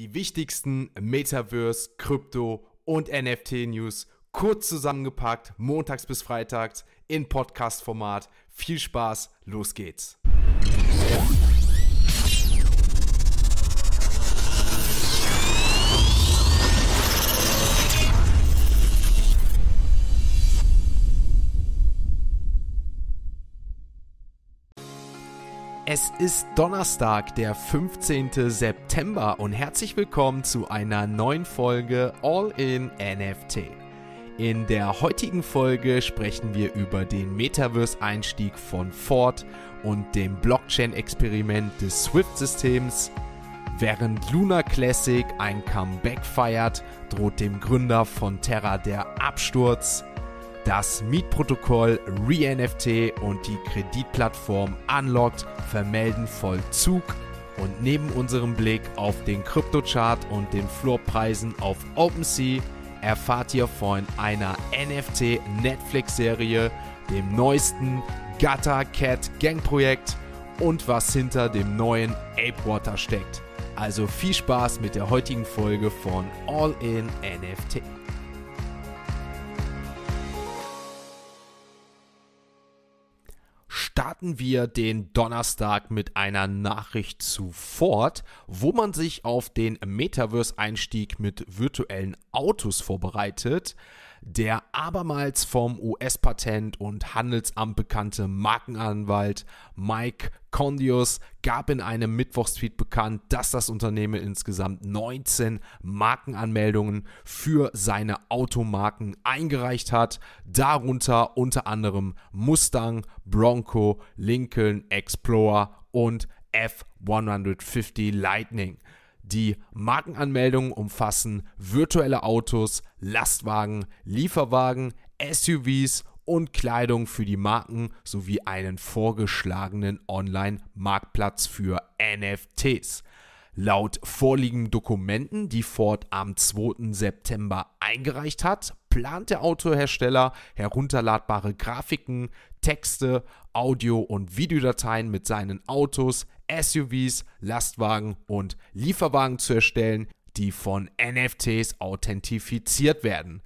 die wichtigsten Metaverse, Krypto und NFT-News kurz zusammengepackt, montags bis freitags in Podcast-Format. Viel Spaß, los geht's. Es ist Donnerstag, der 15. September und herzlich willkommen zu einer neuen Folge All in NFT. In der heutigen Folge sprechen wir über den Metaverse-Einstieg von Ford und dem Blockchain-Experiment des Swift-Systems. Während Luna Classic ein Comeback feiert, droht dem Gründer von Terra der Absturz das Mietprotokoll ReNFT und die Kreditplattform Unlocked vermelden Vollzug und neben unserem Blick auf den Kryptochart und den Floorpreisen auf OpenSea erfahrt ihr von einer NFT Netflix Serie, dem neuesten Gutter Cat Gang Projekt und was hinter dem neuen Apewater steckt. Also viel Spaß mit der heutigen Folge von All in NFT. starten wir den Donnerstag mit einer Nachricht zu Ford, wo man sich auf den Metaverse-Einstieg mit virtuellen Autos vorbereitet der abermals vom US-Patent- und Handelsamt bekannte Markenanwalt Mike Condius gab in einem Mittwochstweet bekannt, dass das Unternehmen insgesamt 19 Markenanmeldungen für seine Automarken eingereicht hat, darunter unter anderem Mustang, Bronco, Lincoln, Explorer und F150 Lightning. Die Markenanmeldungen umfassen virtuelle Autos, Lastwagen, Lieferwagen, SUVs und Kleidung für die Marken sowie einen vorgeschlagenen Online-Marktplatz für NFTs. Laut vorliegenden Dokumenten, die Ford am 2. September eingereicht hat, plant der Autohersteller herunterladbare Grafiken, Texte, Audio- und Videodateien mit seinen Autos, SUVs, Lastwagen und Lieferwagen zu erstellen, die von NFTs authentifiziert werden.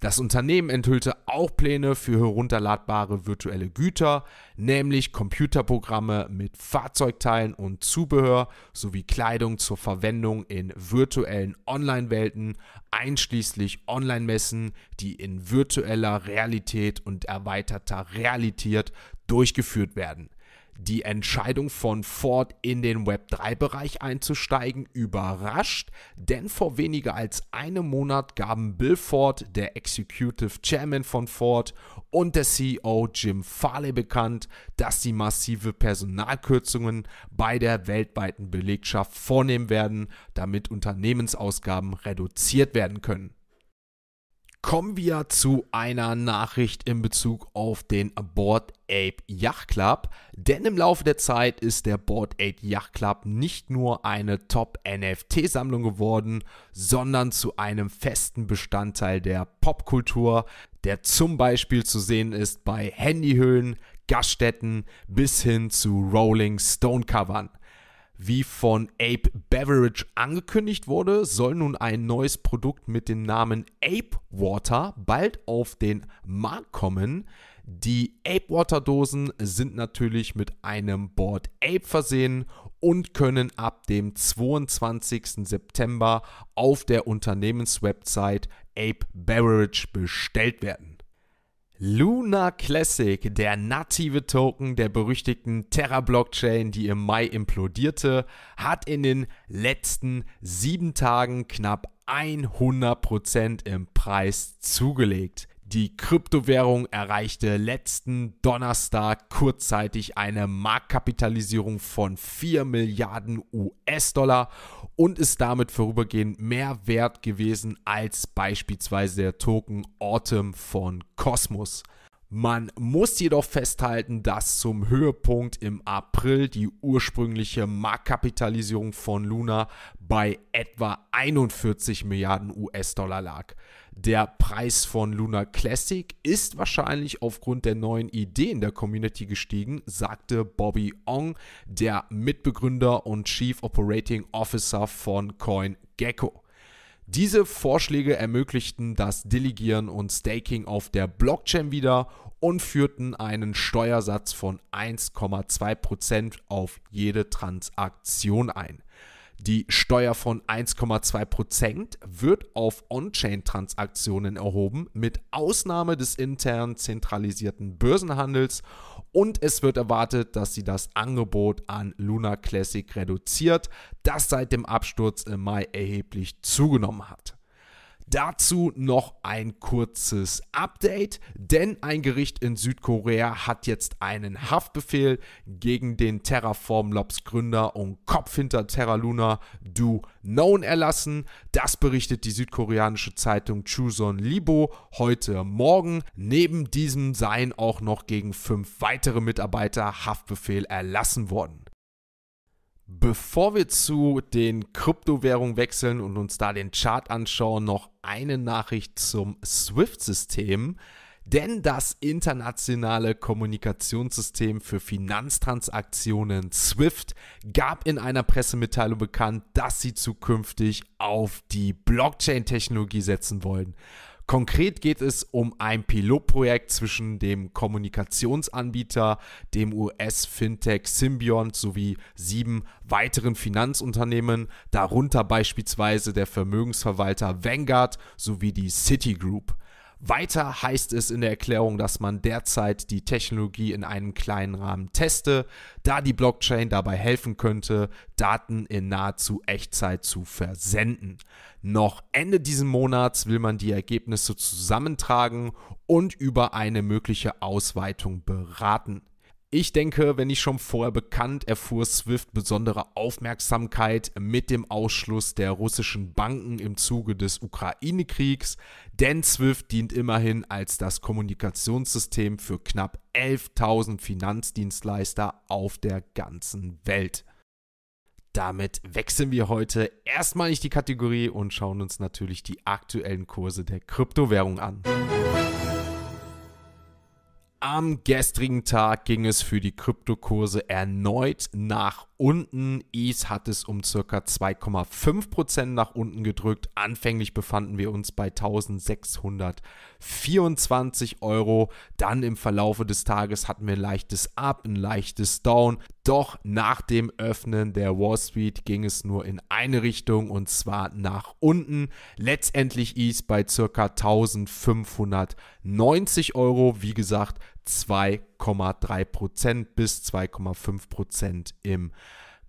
Das Unternehmen enthüllte auch Pläne für herunterladbare virtuelle Güter, nämlich Computerprogramme mit Fahrzeugteilen und Zubehör sowie Kleidung zur Verwendung in virtuellen Online-Welten, einschließlich Online-Messen, die in virtueller Realität und erweiterter Realität durchgeführt werden die Entscheidung von Ford in den Web3-Bereich einzusteigen überrascht, denn vor weniger als einem Monat gaben Bill Ford, der Executive Chairman von Ford, und der CEO Jim Farley bekannt, dass sie massive Personalkürzungen bei der weltweiten Belegschaft vornehmen werden, damit Unternehmensausgaben reduziert werden können kommen wir zu einer Nachricht in Bezug auf den Board Ape Yacht Club. Denn im Laufe der Zeit ist der Board Ape Yacht Club nicht nur eine Top-NFT-Sammlung geworden, sondern zu einem festen Bestandteil der Popkultur, der zum Beispiel zu sehen ist bei Handyhöhlen, Gaststätten bis hin zu Rolling Stone Covern. Wie von Ape Beverage angekündigt wurde, soll nun ein neues Produkt mit dem Namen Ape Water bald auf den Markt kommen. Die Ape Water Dosen sind natürlich mit einem Board Ape versehen und können ab dem 22. September auf der Unternehmenswebsite Ape Beverage bestellt werden. Luna Classic, der native Token der berüchtigten Terra Blockchain, die im Mai implodierte, hat in den letzten sieben Tagen knapp 100% im Preis zugelegt. Die Kryptowährung erreichte letzten Donnerstag kurzzeitig eine Marktkapitalisierung von 4 Milliarden US-Dollar und ist damit vorübergehend mehr wert gewesen als beispielsweise der Token Autumn von Cosmos. Man muss jedoch festhalten, dass zum Höhepunkt im April die ursprüngliche Marktkapitalisierung von Luna bei etwa 41 Milliarden US-Dollar lag. Der Preis von Luna Classic ist wahrscheinlich aufgrund der neuen Ideen der Community gestiegen, sagte Bobby Ong, der Mitbegründer und Chief Operating Officer von CoinGecko. Diese Vorschläge ermöglichten das Delegieren und Staking auf der Blockchain wieder und führten einen Steuersatz von 1,2% auf jede Transaktion ein. Die Steuer von 1,2% wird auf On-Chain-Transaktionen erhoben, mit Ausnahme des intern zentralisierten Börsenhandels. Und es wird erwartet, dass sie das Angebot an Luna Classic reduziert, das seit dem Absturz im Mai erheblich zugenommen hat. Dazu noch ein kurzes Update, denn ein Gericht in Südkorea hat jetzt einen Haftbefehl gegen den Terraform Lobs Gründer und Kopf hinter Terra Luna Du Known erlassen. Das berichtet die südkoreanische Zeitung Chuson Libo heute Morgen. Neben diesem seien auch noch gegen fünf weitere Mitarbeiter Haftbefehl erlassen worden. Bevor wir zu den Kryptowährungen wechseln und uns da den Chart anschauen, noch eine Nachricht zum SWIFT-System. Denn das internationale Kommunikationssystem für Finanztransaktionen SWIFT gab in einer Pressemitteilung bekannt, dass sie zukünftig auf die Blockchain-Technologie setzen wollen. Konkret geht es um ein Pilotprojekt zwischen dem Kommunikationsanbieter, dem US-Fintech Symbiont sowie sieben weiteren Finanzunternehmen, darunter beispielsweise der Vermögensverwalter Vanguard sowie die Citigroup. Weiter heißt es in der Erklärung, dass man derzeit die Technologie in einem kleinen Rahmen teste, da die Blockchain dabei helfen könnte, Daten in nahezu Echtzeit zu versenden. Noch Ende dieses Monats will man die Ergebnisse zusammentragen und über eine mögliche Ausweitung beraten. Ich denke, wenn nicht schon vorher bekannt, erfuhr Swift besondere Aufmerksamkeit mit dem Ausschluss der russischen Banken im Zuge des Ukraine-Kriegs, denn Swift dient immerhin als das Kommunikationssystem für knapp 11.000 Finanzdienstleister auf der ganzen Welt. Damit wechseln wir heute erstmal nicht die Kategorie und schauen uns natürlich die aktuellen Kurse der Kryptowährung an. Am gestrigen Tag ging es für die Kryptokurse erneut nach unten. ETH hat es um circa 2,5% nach unten gedrückt. Anfänglich befanden wir uns bei 1624 Euro. Dann im Verlaufe des Tages hatten wir ein leichtes Up, ein leichtes Down. Doch nach dem Öffnen der Wall Street ging es nur in eine Richtung und zwar nach unten. Letztendlich ETH bei circa 1590 Euro. Wie gesagt, 2,3% bis 2,5% im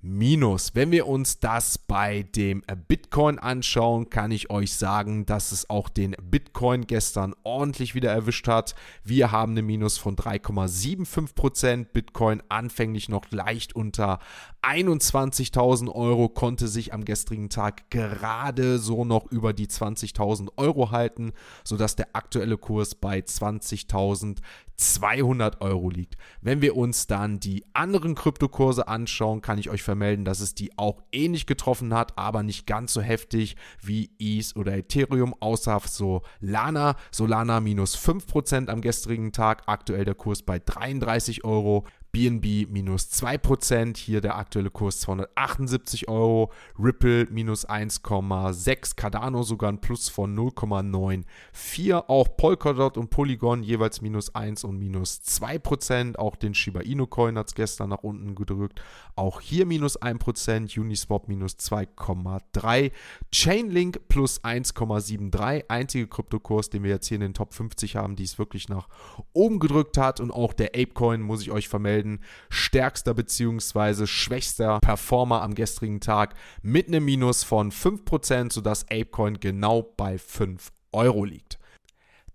Minus. Wenn wir uns das bei dem Bitcoin anschauen, kann ich euch sagen, dass es auch den Bitcoin gestern ordentlich wieder erwischt hat. Wir haben eine Minus von 3,75%. Bitcoin anfänglich noch leicht unter 21.000 Euro, konnte sich am gestrigen Tag gerade so noch über die 20.000 Euro halten, sodass der aktuelle Kurs bei 20.200 Euro liegt. Wenn wir uns dann die anderen Kryptokurse anschauen, kann ich euch vermelden, dass es die auch ähnlich getroffen hat, aber nicht ganz so heftig wie ETH oder Ethereum, außer Solana. Solana minus 5% am gestrigen Tag, aktuell der Kurs bei 33 Euro. BNB minus 2%, hier der aktuelle Kurs 278 Euro, Ripple minus 1,6, Cardano sogar ein Plus von 0,94, auch Polkadot und Polygon jeweils minus 1 und minus 2%, auch den Shiba Inu Coin hat es gestern nach unten gedrückt, auch hier minus 1%, Uniswap minus 2,3, Chainlink plus 1,73, einzige Kryptokurs, den wir jetzt hier in den Top 50 haben, die es wirklich nach oben gedrückt hat und auch der Apecoin, muss ich euch vermelden, melden. Stärkster bzw. schwächster Performer am gestrigen Tag mit einem Minus von 5%, sodass ApeCoin genau bei 5 Euro liegt.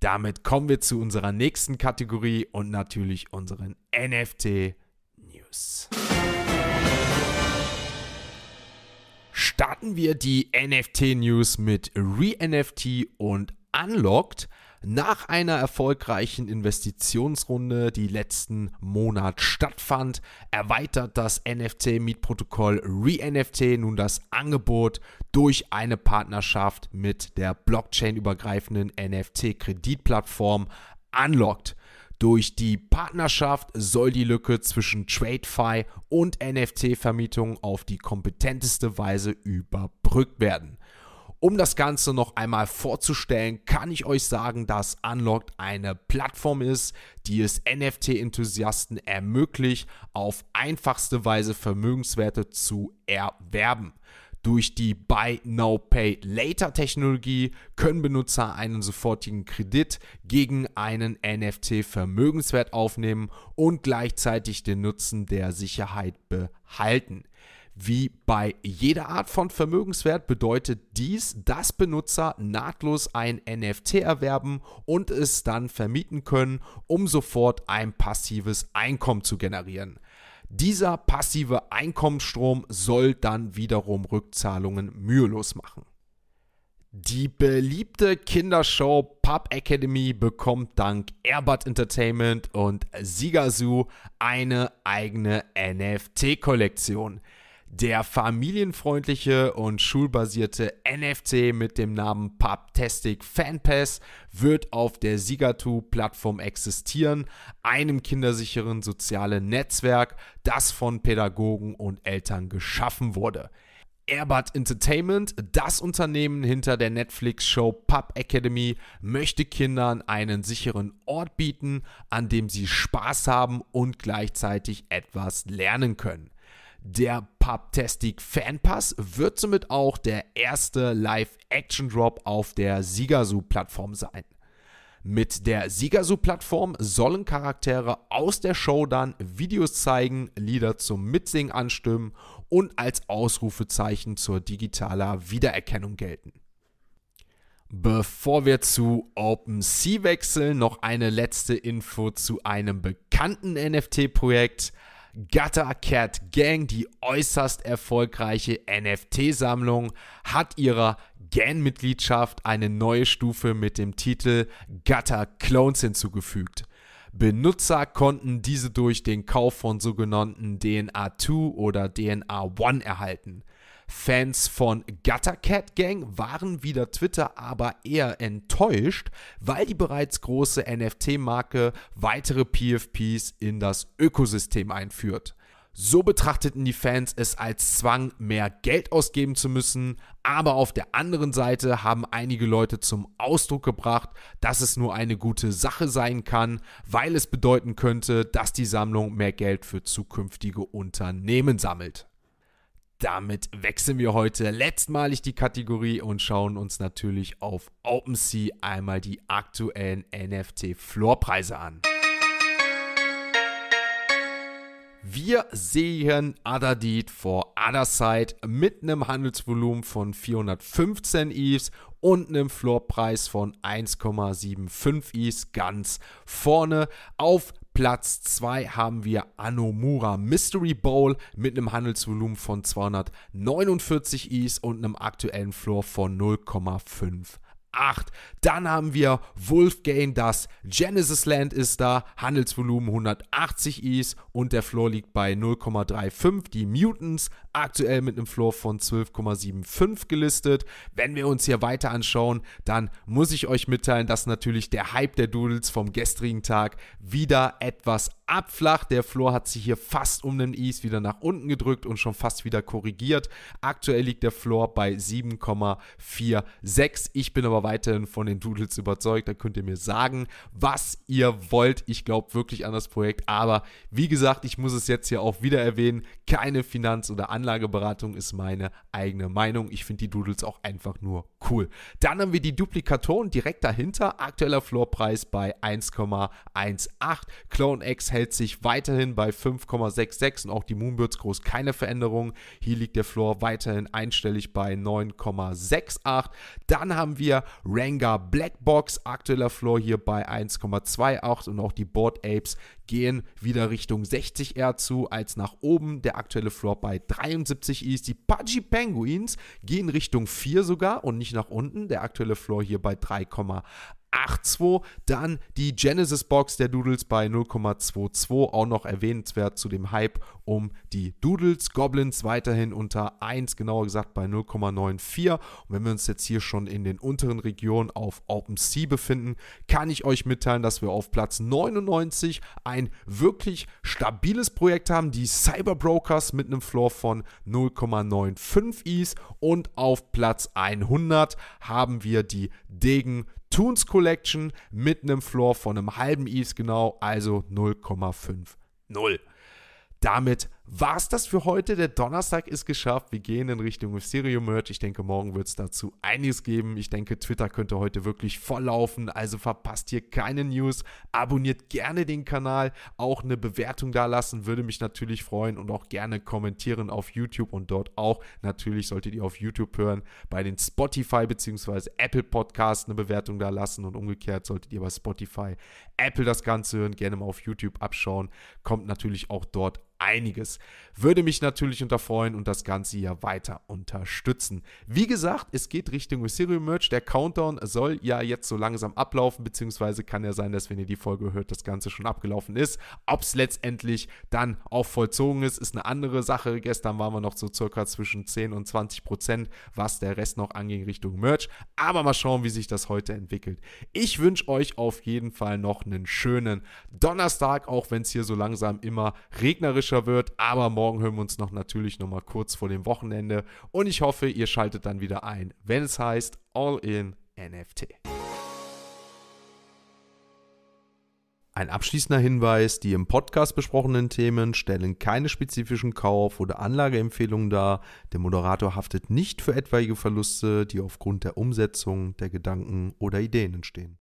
Damit kommen wir zu unserer nächsten Kategorie und natürlich unseren NFT News. Starten wir die NFT News mit ReNFT und Unlocked nach einer erfolgreichen Investitionsrunde, die letzten Monat stattfand, erweitert das nft mietprotokoll ReNFT nun das Angebot durch eine Partnerschaft mit der blockchain-übergreifenden NFT-Kreditplattform Unlocked. Durch die Partnerschaft soll die Lücke zwischen TradeFi und NFT-Vermietung auf die kompetenteste Weise überbrückt werden. Um das Ganze noch einmal vorzustellen, kann ich euch sagen, dass Unlocked eine Plattform ist, die es NFT-Enthusiasten ermöglicht, auf einfachste Weise Vermögenswerte zu erwerben. Durch die Buy Now Pay Later Technologie können Benutzer einen sofortigen Kredit gegen einen NFT Vermögenswert aufnehmen und gleichzeitig den Nutzen der Sicherheit behalten. Wie bei jeder Art von Vermögenswert bedeutet dies, dass Benutzer nahtlos ein NFT erwerben und es dann vermieten können, um sofort ein passives Einkommen zu generieren. Dieser passive Einkommensstrom soll dann wiederum Rückzahlungen mühelos machen. Die beliebte Kindershow Pub Academy bekommt dank Airbud Entertainment und Sigazoo eine eigene NFT-Kollektion. Der familienfreundliche und schulbasierte NFC mit dem Namen Pubtastic Fanpass wird auf der Sigatu-Plattform existieren, einem kindersicheren sozialen Netzwerk, das von Pädagogen und Eltern geschaffen wurde. Airbud Entertainment, das Unternehmen hinter der Netflix-Show Pub Academy, möchte Kindern einen sicheren Ort bieten, an dem sie Spaß haben und gleichzeitig etwas lernen können. Der Papptastic Fanpass wird somit auch der erste Live-Action-Drop auf der Sigasu-Plattform sein. Mit der Sigasu-Plattform sollen Charaktere aus der Show dann Videos zeigen, Lieder zum Mitsingen anstimmen und als Ausrufezeichen zur digitaler Wiedererkennung gelten. Bevor wir zu OpenSea wechseln, noch eine letzte Info zu einem bekannten NFT-Projekt. Gutter Cat Gang, die äußerst erfolgreiche NFT-Sammlung, hat ihrer gan mitgliedschaft eine neue Stufe mit dem Titel Gutter Clones hinzugefügt. Benutzer konnten diese durch den Kauf von sogenannten DNA 2 oder DNA 1 erhalten. Fans von Guttercat Gang waren wieder Twitter aber eher enttäuscht, weil die bereits große NFT-Marke weitere PFPs in das Ökosystem einführt. So betrachteten die Fans es als Zwang, mehr Geld ausgeben zu müssen, aber auf der anderen Seite haben einige Leute zum Ausdruck gebracht, dass es nur eine gute Sache sein kann, weil es bedeuten könnte, dass die Sammlung mehr Geld für zukünftige Unternehmen sammelt damit wechseln wir heute letztmalig die Kategorie und schauen uns natürlich auf OpenSea einmal die aktuellen NFT-Floorpreise an. Wir sehen Adadit vor Adaside mit einem Handelsvolumen von 415 ETHs und einem Floorpreis von 1,75 ETH ganz vorne auf Platz 2 haben wir Anomura Mystery Bowl mit einem Handelsvolumen von 249 Is und einem aktuellen Floor von 0,5 8. Dann haben wir Wolfgang, das Genesis Land ist da, Handelsvolumen 180 Is und der Floor liegt bei 0,35. Die Mutants aktuell mit einem Floor von 12,75 gelistet. Wenn wir uns hier weiter anschauen, dann muss ich euch mitteilen, dass natürlich der Hype der Doodles vom gestrigen Tag wieder etwas abflacht. Der Floor hat sich hier fast um den Ease wieder nach unten gedrückt und schon fast wieder korrigiert. Aktuell liegt der Floor bei 7,46. Ich bin aber weiterhin von den Doodles überzeugt. Da könnt ihr mir sagen, was ihr wollt. Ich glaube wirklich an das Projekt. Aber wie gesagt, ich muss es jetzt hier auch wieder erwähnen. Keine Finanz- oder Anlageberatung ist meine eigene Meinung. Ich finde die Doodles auch einfach nur Cool. Dann haben wir die Duplikatoren direkt dahinter. Aktueller Floorpreis bei 1,18. Clone X hält sich weiterhin bei 5,66 und auch die Moonbirds groß keine Veränderung. Hier liegt der Floor weiterhin einstellig bei 9,68. Dann haben wir Ranga Blackbox. Aktueller Floor hier bei 1,28 und auch die Board Apes gehen wieder Richtung 60 R zu als nach oben. Der aktuelle Floor bei 73 ist. Die Pudgy Penguins gehen Richtung 4 sogar und nicht nach unten. Der aktuelle Floor hier bei 3,8 8,2. Dann die Genesis Box der Doodles bei 0,22. Auch noch erwähnenswert zu dem Hype um die Doodles. Goblins weiterhin unter 1, genauer gesagt bei 0,94. Und wenn wir uns jetzt hier schon in den unteren Regionen auf OpenSea befinden, kann ich euch mitteilen, dass wir auf Platz 99 ein wirklich stabiles Projekt haben. Die Cyber Brokers mit einem Floor von 0,95 Is. Und auf Platz 100 haben wir die Degen Toons Collection mit einem Floor von einem halben ETH genau, also 0,50. Damit war es das für heute. Der Donnerstag ist geschafft. Wir gehen in Richtung Mysterio-Merch. Ich denke, morgen wird es dazu einiges geben. Ich denke, Twitter könnte heute wirklich voll laufen. Also verpasst hier keine News. Abonniert gerne den Kanal. Auch eine Bewertung da lassen. Würde mich natürlich freuen. Und auch gerne kommentieren auf YouTube und dort auch. Natürlich solltet ihr auf YouTube hören. Bei den Spotify bzw. Apple Podcasts eine Bewertung da lassen. Und umgekehrt solltet ihr bei Spotify, Apple das Ganze hören. Gerne mal auf YouTube abschauen. Kommt natürlich auch dort einiges ist. Würde mich natürlich unterfreuen und das Ganze hier weiter unterstützen. Wie gesagt, es geht Richtung Ethereum Merch. Der Countdown soll ja jetzt so langsam ablaufen, beziehungsweise kann ja sein, dass wenn ihr die Folge hört, das Ganze schon abgelaufen ist. Ob es letztendlich dann auch vollzogen ist, ist eine andere Sache. Gestern waren wir noch so circa zwischen 10 und 20 Prozent, was der Rest noch anging Richtung Merch. Aber mal schauen, wie sich das heute entwickelt. Ich wünsche euch auf jeden Fall noch einen schönen Donnerstag, auch wenn es hier so langsam immer regnerischer wird. Aber morgen hören wir uns noch natürlich nochmal kurz vor dem Wochenende. Und ich hoffe, ihr schaltet dann wieder ein, wenn es heißt All in NFT. Ein abschließender Hinweis, die im Podcast besprochenen Themen stellen keine spezifischen Kauf- oder Anlageempfehlungen dar. Der Moderator haftet nicht für etwaige Verluste, die aufgrund der Umsetzung der Gedanken oder Ideen entstehen.